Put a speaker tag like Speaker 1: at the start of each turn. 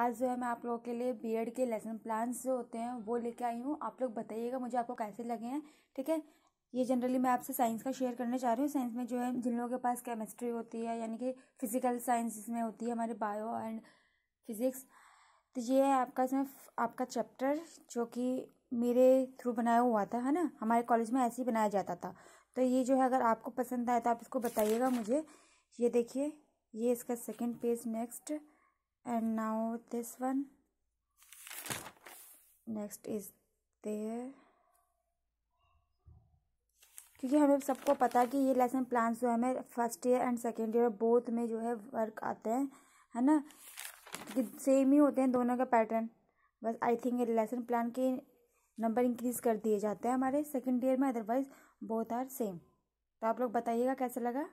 Speaker 1: आज जो है मैं आप लोगों के लिए बीएड के लेसन प्लान्स जो होते हैं वो लेके आई हूँ आप लोग बताइएगा मुझे आपको कैसे लगे हैं ठीक है ये जनरली मैं आपसे साइंस का शेयर करना चाह रही हूँ साइंस में जो है जिन लोगों के पास केमिस्ट्री होती है यानी कि फिजिकल साइंस में होती है हमारे बायो एंड फिजिक्स तो ये है आपका इसमें आपका चैप्टर जो कि मेरे थ्रू बनाया हुआ था है ना हमारे कॉलेज में ऐसे ही बनाया जाता था तो ये जो है अगर आपको पसंद आए तो आप इसको बताइएगा मुझे ये देखिए ये इसका second page next and now this one next is there क्योंकि हमें सबको पता है कि ये लेसन प्लान्स जो हमें first year and second year both में जो है वर्क आते हैं है ना क्योंकि सेम ही होते हैं दोनों का पैटर्न बस आई थिंक ये लेसन प्लान के नंबर इंक्रीज कर दिए जाते हैं हमारे सेकेंड ईयर में अदरवाइज बोथ आर सेम तो आप लोग बताइएगा कैसा लगा